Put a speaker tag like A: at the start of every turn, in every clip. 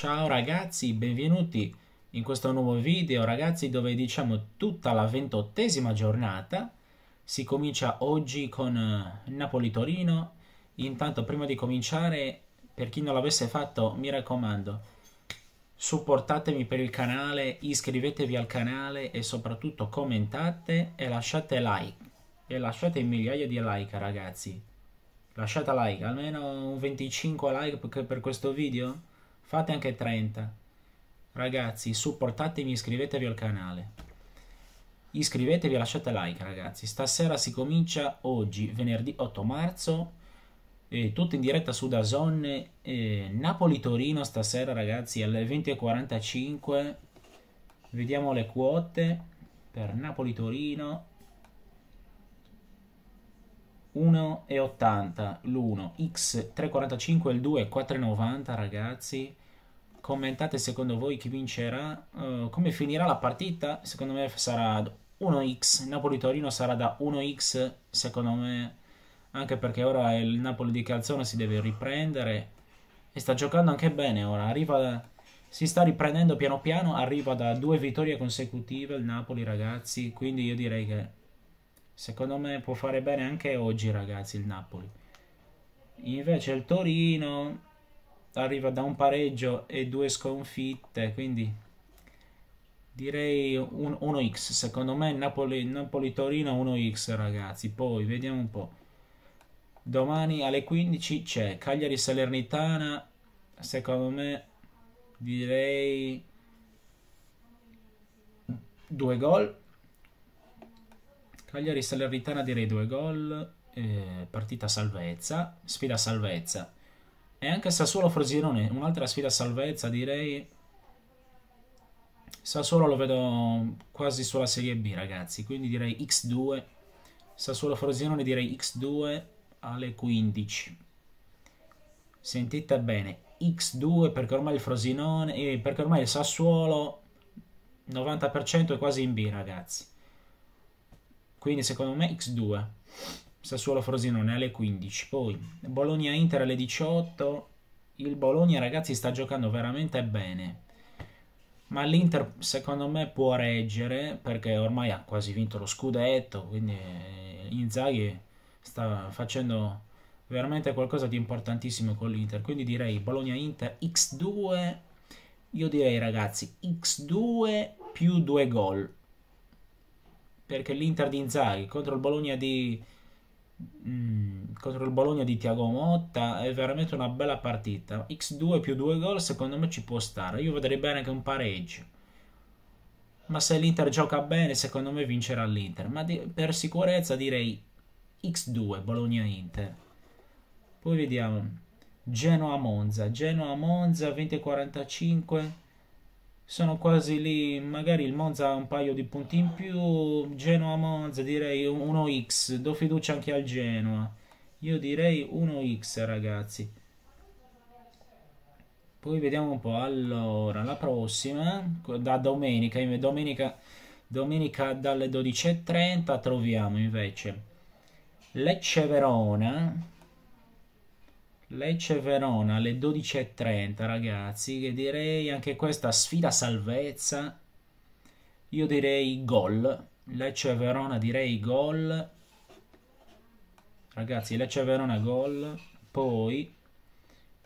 A: Ciao ragazzi, benvenuti in questo nuovo video ragazzi dove diciamo tutta la ventottesima giornata si comincia oggi con eh, Napoli-Torino intanto prima di cominciare per chi non l'avesse fatto mi raccomando supportatemi per il canale iscrivetevi al canale e soprattutto commentate e lasciate like e lasciate migliaia di like ragazzi lasciate like almeno un 25 like per questo video fate anche 30. Ragazzi, supportatemi, iscrivetevi al canale. Iscrivetevi e lasciate like, ragazzi. Stasera si comincia oggi, venerdì 8 marzo, eh, tutto in diretta su Dazon. Napoli-Torino stasera, ragazzi, alle 20.45. Vediamo le quote per Napoli-Torino. 1,80 l'1, X3,45 il 2, 4,90 ragazzi commentate secondo voi chi vincerà, uh, come finirà la partita, secondo me sarà 1x, Napoli-Torino sarà da 1x secondo me, anche perché ora il Napoli di Calzone si deve riprendere e sta giocando anche bene ora, arriva si sta riprendendo piano piano, arriva da due vittorie consecutive il Napoli ragazzi, quindi io direi che secondo me può fare bene anche oggi ragazzi il Napoli. Invece il Torino arriva da un pareggio e due sconfitte, quindi direi 1x, secondo me Napoli, Napoli Torino 1x ragazzi, poi vediamo un po'. Domani alle 15 c'è Cagliari Salernitana, secondo me direi due gol. Cagliari Salernitana direi due gol, eh, partita salvezza, sfida salvezza. E anche Sassuolo Frosinone, un'altra sfida a salvezza direi. Sassuolo lo vedo quasi sulla Serie B ragazzi, quindi direi X2. Sassuolo Frosinone direi X2 alle 15. Sentite bene, X2 perché ormai il Frosinone, eh, perché ormai il Sassuolo 90% è quasi in B ragazzi. Quindi secondo me X2. Sassuolo Frosinone alle 15, poi Bologna Inter alle 18. Il Bologna ragazzi sta giocando veramente bene. Ma l'Inter secondo me può reggere perché ormai ha quasi vinto lo scudetto, quindi eh, Inzaghi sta facendo veramente qualcosa di importantissimo con l'Inter. Quindi direi Bologna Inter X2. Io direi ragazzi X2 più 2 gol. Perché l'Inter di Inzaghi contro il Bologna di Mm, contro il Bologna di Tiago Motta è veramente una bella partita. X2 più 2 gol secondo me ci può stare. Io vedrei bene anche un pareggio. Ma se l'Inter gioca bene, secondo me vincerà l'Inter. Ma di, per sicurezza direi X2 Bologna-Inter. Poi vediamo. Genoa-Monza. Genoa-Monza 20-45 sono quasi lì, magari il Monza ha un paio di punti in più, Genoa-Monza direi 1x, do fiducia anche al Genoa, io direi 1x ragazzi. Poi vediamo un po', allora, la prossima, eh? da domenica, domenica, domenica dalle 12.30 troviamo invece Lecce-Verona, Lecce Verona alle 12.30 ragazzi che direi anche questa sfida salvezza io direi gol Lecce Verona direi gol ragazzi Lecce Verona gol poi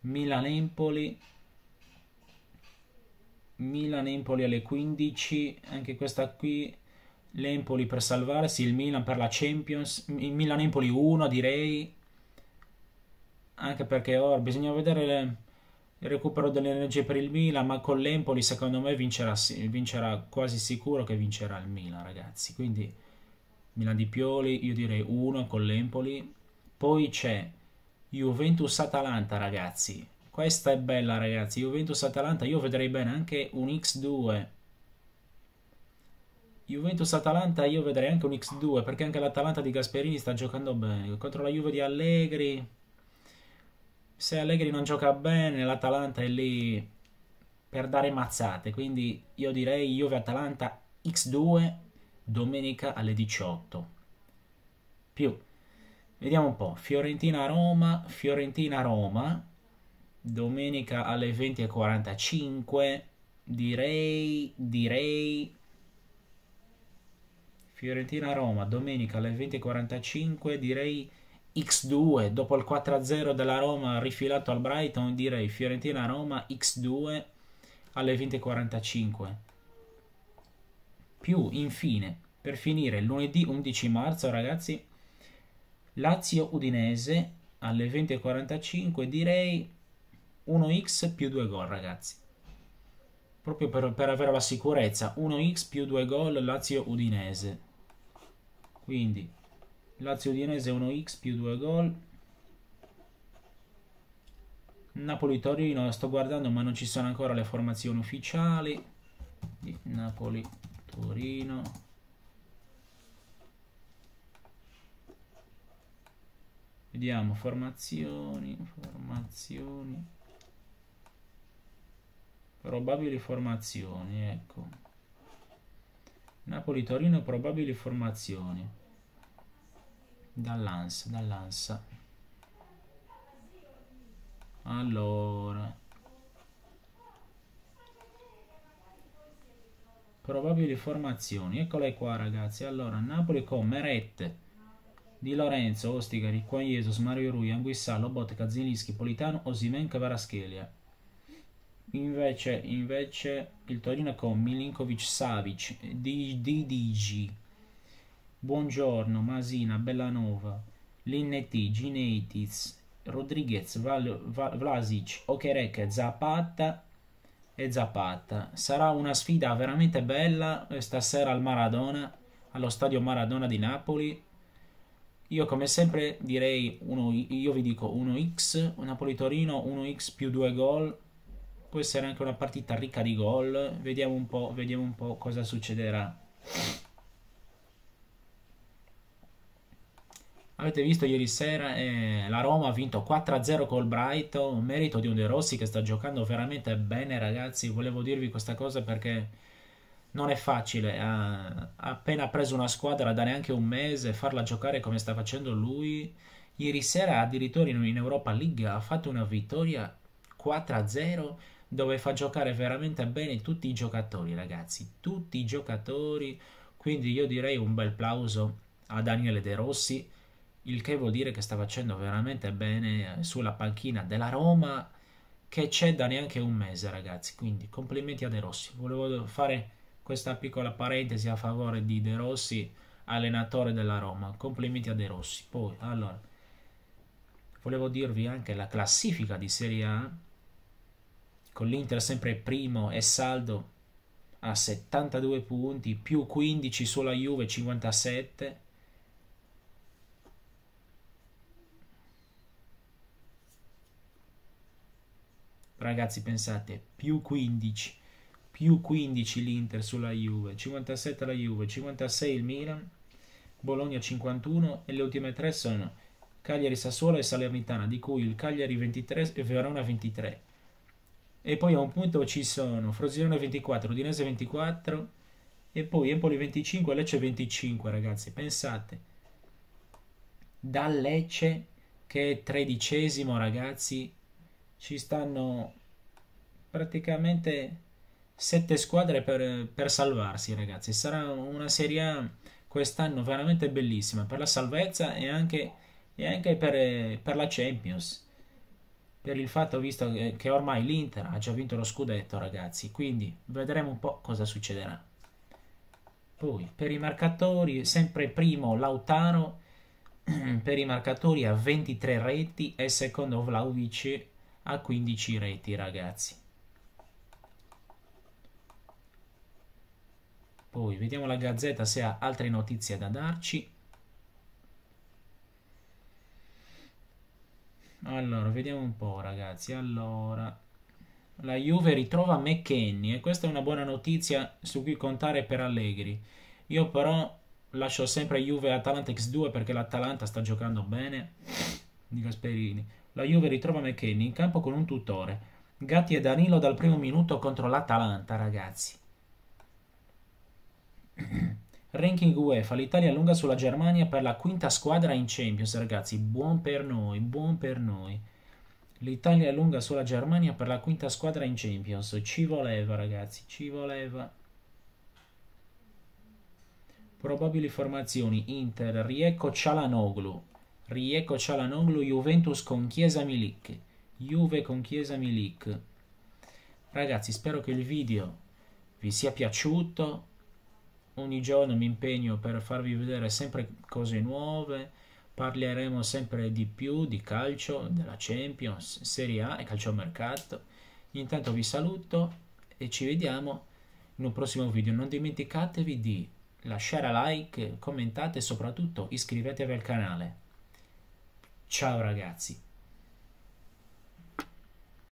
A: Milan Empoli Milan Empoli alle 15 anche questa qui l'Empoli per salvarsi il Milan per la Champions il Milan Empoli 1 direi anche perché ora bisogna vedere le, il recupero delle energie per il Milan, ma con l'Empoli secondo me vincerà, vincerà quasi sicuro che vincerà il Milan, ragazzi. Quindi Milan di Pioli, io direi 1 con l'Empoli. Poi c'è Juventus-Atalanta, ragazzi. Questa è bella, ragazzi. Juventus-Atalanta, io vedrei bene anche un X2. Juventus-Atalanta, io vedrei anche un X2, perché anche l'Atalanta di Gasperini sta giocando bene. Contro la Juve di Allegri se Allegri non gioca bene, l'Atalanta è lì per dare mazzate. Quindi io direi Juve-Atalanta X2 domenica alle 18. Più. Vediamo un po'. Fiorentina-Roma, Fiorentina-Roma, domenica alle 20.45. Direi, direi... Fiorentina-Roma, domenica alle 20.45, direi X2 dopo il 4-0 della Roma rifilato al Brighton direi Fiorentina-Roma X2 alle 20.45 più infine per finire lunedì 11 marzo ragazzi Lazio-Udinese alle 20.45 direi 1x più 2 gol ragazzi proprio per, per avere la sicurezza 1x più 2 gol Lazio-Udinese quindi Lazio Udinese 1x più 2 gol. Napoli Torino, sto guardando ma non ci sono ancora le formazioni ufficiali. Napoli Torino. Vediamo formazioni, formazioni. Probabili formazioni, ecco. Napoli Torino probabili formazioni dall'ANSA, dall'ANSA. Allora. Probabili formazioni. Eccole qua ragazzi. Allora, Napoli con Meret, Di Lorenzo, Ostica, Ricquaiesos, Mario Rui, Anguissà, Lobotka, Zinischi, Politano, Osimen, Varaschelia. Invece, invece il Torino con Milinkovic, Savic, Digi, Buongiorno, Masina, Bellanova, Linnetti, Gineitiz, Rodriguez, Val, Val, Vlasic, Okerek, Zapata e Zapata. Sarà una sfida veramente bella eh, stasera al Maradona, allo stadio Maradona di Napoli. Io come sempre direi, uno, io vi dico 1x, Napoli-Torino 1x più 2 gol, può essere anche una partita ricca di gol, vediamo un po', vediamo un po cosa succederà. Avete visto ieri sera eh, la Roma ha vinto 4-0 col Brighton, merito di un De Rossi che sta giocando veramente bene ragazzi, volevo dirvi questa cosa perché non è facile, eh, ha, ha appena preso una squadra da neanche un mese, farla giocare come sta facendo lui, ieri sera addirittura in Europa League ha fatto una vittoria 4-0 dove fa giocare veramente bene tutti i giocatori ragazzi, tutti i giocatori, quindi io direi un bel plauso a Daniele De Rossi, il che vuol dire che sta facendo veramente bene eh, sulla panchina della Roma che c'è da neanche un mese ragazzi, quindi complimenti a De Rossi. Volevo fare questa piccola parentesi a favore di De Rossi, allenatore della Roma, complimenti a De Rossi. Poi, allora, volevo dirvi anche la classifica di Serie A, con l'Inter sempre primo e saldo a 72 punti, più 15 sulla Juve 57, Ragazzi, pensate, più 15, più 15 l'Inter sulla Juve, 57 la Juve, 56 il Milan, Bologna 51 e le ultime tre sono Cagliari Sassuolo e Salernitana, di cui il Cagliari 23 e Verona 23. E poi a un punto ci sono Frosinone 24, Udinese 24 e poi Empoli 25 Lecce 25, ragazzi, pensate. Da Lecce che è tredicesimo, ragazzi, ci stanno praticamente sette squadre per, per salvarsi ragazzi sarà una serie A quest'anno veramente bellissima per la salvezza e anche, e anche per, per, la Champions per il fatto visto che ormai l'Inter ha già vinto lo scudetto ragazzi quindi vedremo un po' cosa succederà poi per i marcatori sempre primo Lautaro per i marcatori a 23 reti e secondo Vlaovic a 15 reti ragazzi poi vediamo la gazzetta se ha altre notizie da darci allora vediamo un po' ragazzi allora la Juve ritrova McKenny e questa è una buona notizia su cui contare per Allegri. Io però lascio sempre Juve e Atalanta X2 perché l'Atalanta sta giocando bene di Gasperini la Juve ritrova McKenny in campo con un tutore. Gatti e Danilo dal primo minuto contro l'Atalanta, ragazzi. Ranking UEFA, l'Italia lunga sulla Germania per la quinta squadra in Champions, ragazzi, buon per noi, buon per noi. L'Italia lunga sulla Germania per la quinta squadra in Champions, ci voleva ragazzi, ci voleva. Probabili formazioni, Inter, Rieco, Cialanoglu, Rieccoci alla Nonglu Juventus con Chiesa Milic. Juve con Chiesa Milic. Ragazzi, spero che il video vi sia piaciuto. Ogni giorno mi impegno per farvi vedere sempre cose nuove. Parleremo sempre di più di calcio, della Champions, Serie A e calciomercato. Intanto vi saluto e ci vediamo in un prossimo video. Non dimenticatevi di lasciare like, commentate e soprattutto iscrivetevi al canale. Ciao ragazzi!